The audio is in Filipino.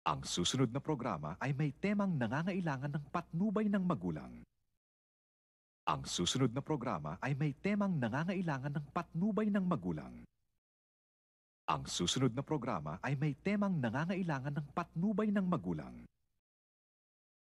Ang susunod na programa ay may temang nangangailangan ng patnubay ng magulang. Ang susunod na programa ay may temang nangangailangan ng patnubay ng magulang. Ang susunod na programa ay may temang nangangailangan ng patnubay ng magulang.